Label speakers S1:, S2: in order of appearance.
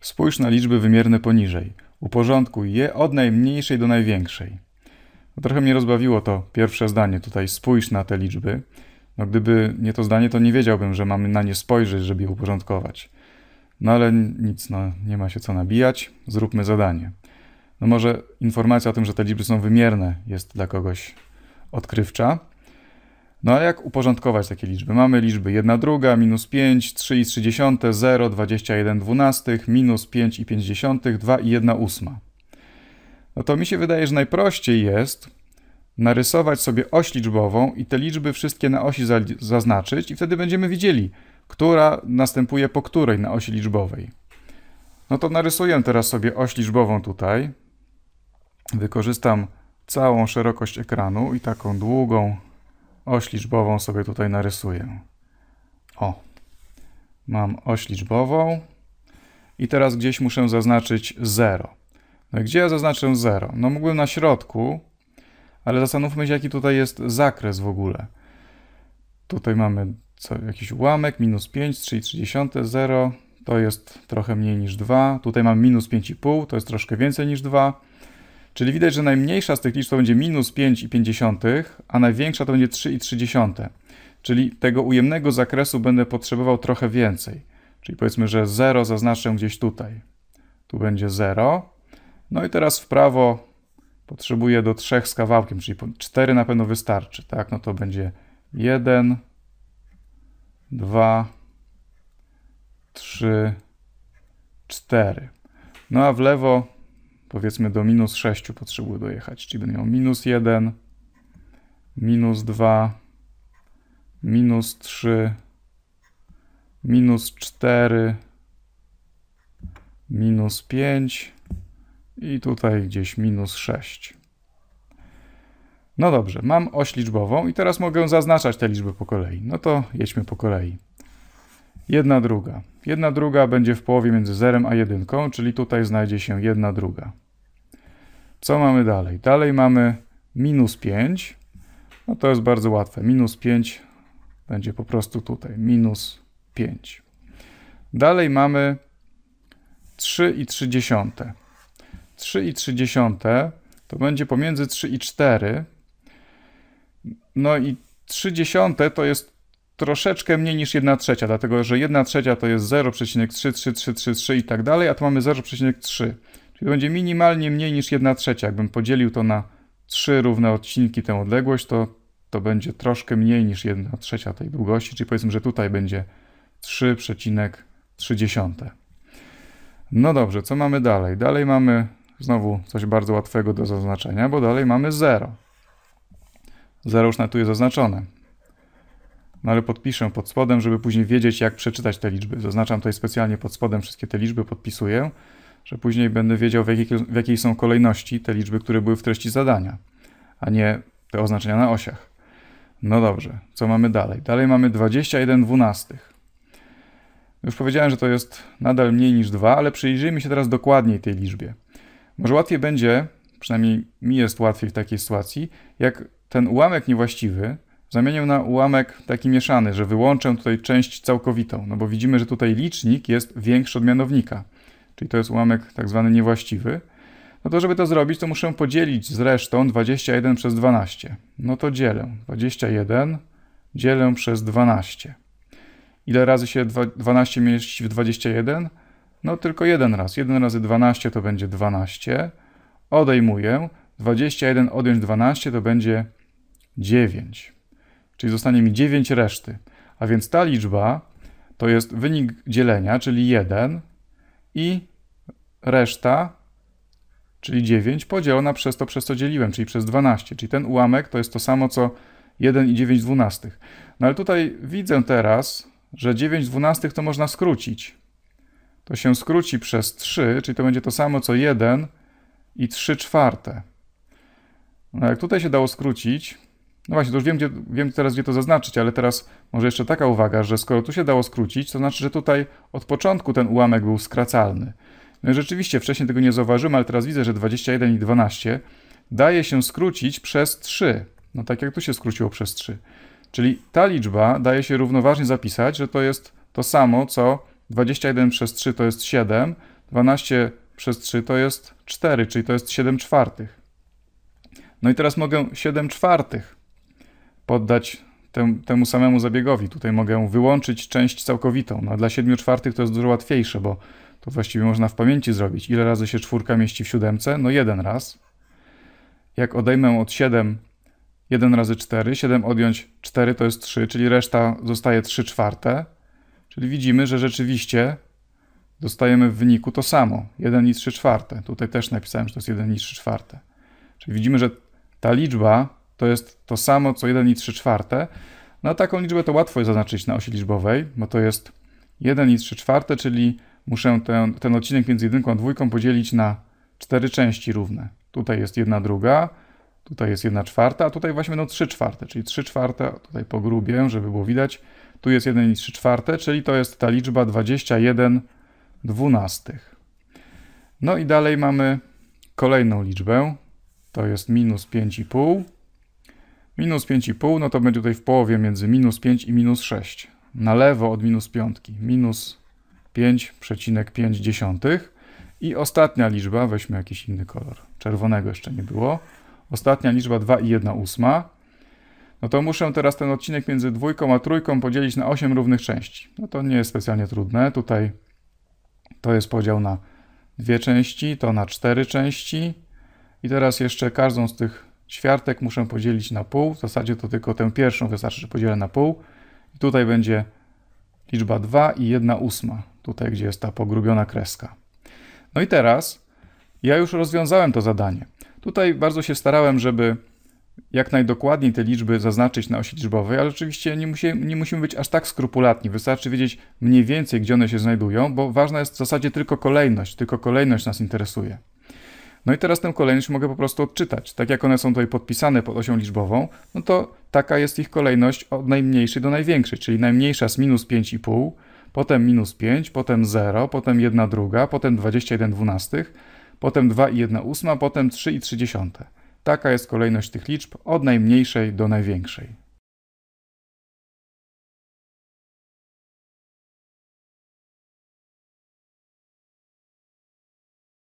S1: Spójrz na liczby wymierne poniżej. Uporządkuj je od najmniejszej do największej. trochę mnie rozbawiło to pierwsze zdanie tutaj. Spójrz na te liczby. No, gdyby nie to zdanie, to nie wiedziałbym, że mamy na nie spojrzeć, żeby je uporządkować. No ale nic, no, nie ma się co nabijać. Zróbmy zadanie. No może informacja o tym, że te liczby są wymierne jest dla kogoś odkrywcza, no a jak uporządkować takie liczby? Mamy liczby 1 2, minus 5, 3 i 30, 0, 21 12, minus 5 i 50, 2 i 1 8. No to mi się wydaje, że najprościej jest narysować sobie oś liczbową i te liczby wszystkie na osi zaznaczyć i wtedy będziemy widzieli, która następuje po której na osi liczbowej. No to narysuję teraz sobie oś liczbową tutaj. Wykorzystam całą szerokość ekranu i taką długą oś liczbową sobie tutaj narysuję. O, mam oś liczbową i teraz gdzieś muszę zaznaczyć 0. No i gdzie ja zaznaczę 0? No mógłbym na środku, ale zastanówmy się, jaki tutaj jest zakres w ogóle. Tutaj mamy co, jakiś ułamek, minus 5, 3,3, 0, to jest trochę mniej niż 2. Tutaj mam minus 5,5, to jest troszkę więcej niż 2. Czyli widać, że najmniejsza z tych liczb to będzie minus 5,5, a największa to będzie 3,3. Czyli tego ujemnego zakresu będę potrzebował trochę więcej. Czyli powiedzmy, że 0 zaznaczę gdzieś tutaj. Tu będzie 0. No i teraz w prawo potrzebuję do 3 z kawałkiem, czyli 4 na pewno wystarczy. Tak, no to będzie 1, 2, 3, 4. No a w lewo powiedzmy do minus 6 potrzebuje dojechać, czyli będę miał minus 1, minus 2, minus 3, minus 4, minus 5 i tutaj gdzieś minus 6. No dobrze, mam oś liczbową i teraz mogę zaznaczać te liczby po kolei. No to jedźmy po kolei. Jedna druga. Jedna druga będzie w połowie między 0 a 1, czyli tutaj znajdzie się jedna druga. Co mamy dalej? Dalej mamy minus 5. No to jest bardzo łatwe. Minus 5 będzie po prostu tutaj. Minus 5. Dalej mamy 3,3. 3,3 to będzie pomiędzy 3 i 4. No i 30 to jest troszeczkę mniej niż 1 trzecia, dlatego że 1 trzecia to jest 0,3333 i tak dalej, a tu mamy 0,3. Czyli to będzie minimalnie mniej niż 1 trzecia. Jakbym podzielił to na trzy równe odcinki tę odległość, to, to będzie troszkę mniej niż 1 trzecia tej długości, czyli powiedzmy, że tutaj będzie 3,3. No dobrze, co mamy dalej? Dalej mamy znowu coś bardzo łatwego do zaznaczenia, bo dalej mamy 0. 0 już na tu jest zaznaczone. No ale podpiszę pod spodem, żeby później wiedzieć, jak przeczytać te liczby. Zaznaczam tutaj specjalnie pod spodem wszystkie te liczby, podpisuję że później będę wiedział, w jakiej, w jakiej są kolejności te liczby, które były w treści zadania, a nie te oznaczenia na osiach. No dobrze, co mamy dalej? Dalej mamy 21 dwunastych. Już powiedziałem, że to jest nadal mniej niż 2, ale przyjrzyjmy się teraz dokładniej tej liczbie. Może łatwiej będzie, przynajmniej mi jest łatwiej w takiej sytuacji, jak ten ułamek niewłaściwy zamienię na ułamek taki mieszany, że wyłączę tutaj część całkowitą, no bo widzimy, że tutaj licznik jest większy od mianownika czyli to jest ułamek tak zwany niewłaściwy, no to żeby to zrobić, to muszę podzielić z resztą 21 przez 12. No to dzielę. 21 dzielę przez 12. Ile razy się 12 mieści w 21? No tylko jeden raz. 1 razy 12 to będzie 12. Odejmuję. 21 odjąć 12 to będzie 9. Czyli zostanie mi 9 reszty. A więc ta liczba to jest wynik dzielenia, czyli 1 i reszta, czyli 9, podzielona przez to, przez co dzieliłem, czyli przez 12. Czyli ten ułamek to jest to samo, co 1 i 9 dwunastych. No ale tutaj widzę teraz, że 9 dwunastych to można skrócić. To się skróci przez 3, czyli to będzie to samo, co 1 i 3 czwarte. No jak tutaj się dało skrócić, no właśnie, to już wiem, gdzie, wiem teraz, gdzie to zaznaczyć, ale teraz może jeszcze taka uwaga, że skoro tu się dało skrócić, to znaczy, że tutaj od początku ten ułamek był skracalny. No i rzeczywiście wcześniej tego nie zauważyłem, ale teraz widzę, że 21 i 12 daje się skrócić przez 3. No tak jak tu się skróciło przez 3. Czyli ta liczba daje się równoważnie zapisać, że to jest to samo co 21 przez 3 to jest 7, 12 przez 3 to jest 4, czyli to jest 7 czwartych. No i teraz mogę 7 czwartych poddać tem, temu samemu zabiegowi. Tutaj mogę wyłączyć część całkowitą. No, dla 7 czwartych to jest dużo łatwiejsze, bo to właściwie można w pamięci zrobić. Ile razy się czwórka mieści w siódemce? No jeden raz. Jak odejmę od 7 1 razy 4, 7 odjąć 4 to jest 3, czyli reszta zostaje 3 czwarte. Czyli widzimy, że rzeczywiście dostajemy w wyniku to samo, 1 i 3 czwarte. Tutaj też napisałem, że to jest 1 i 3 czwarte. Czyli widzimy, że ta liczba to jest to samo co 1 i 3 czwarte. Na taką liczbę to łatwo jest zaznaczyć na osi liczbowej, bo to jest 1 i 3 czwarte, czyli muszę ten, ten odcinek między 1 a dwójką podzielić na 4 części równe. Tutaj jest 1 druga, tutaj jest 1 czwarta, a tutaj właśnie będą 3 czwarte, czyli 3 czwarte, tutaj pogrubię, żeby było widać, tu jest 1 i 3 czwarte, czyli to jest ta liczba 21 dwunastych. No i dalej mamy kolejną liczbę, to jest minus 5,5 Minus 5,5, no to będzie tutaj w połowie między minus 5 i minus 6. Na lewo od minus 5, minus 5,5. I ostatnia liczba, weźmy jakiś inny kolor, czerwonego jeszcze nie było. Ostatnia liczba 2 i 1 ósma. No to muszę teraz ten odcinek między dwójką a trójką podzielić na 8 równych części. No to nie jest specjalnie trudne. Tutaj to jest podział na dwie części, to na cztery części. I teraz jeszcze każdą z tych Ćwiartek muszę podzielić na pół. W zasadzie to tylko tę pierwszą wystarczy, że podzielę na pół. I tutaj będzie liczba 2 i 1 ósma. Tutaj, gdzie jest ta pogrubiona kreska. No i teraz ja już rozwiązałem to zadanie. Tutaj bardzo się starałem, żeby jak najdokładniej te liczby zaznaczyć na osi liczbowej, ale oczywiście nie, musie, nie, musimy być aż tak skrupulatni. Wystarczy wiedzieć mniej więcej, gdzie one się znajdują, bo ważna jest w zasadzie tylko kolejność. Tylko kolejność nas interesuje. No i teraz tę kolejność mogę po prostu odczytać. Tak jak one są tutaj podpisane pod osią liczbową, no to taka jest ich kolejność od najmniejszej do największej, czyli najmniejsza z minus 5,5, potem minus 5, potem 0, potem 1 druga, potem 21 dwunastych, potem 2 i 1 ósma, potem 3 i 30. Taka jest kolejność tych liczb od najmniejszej do największej.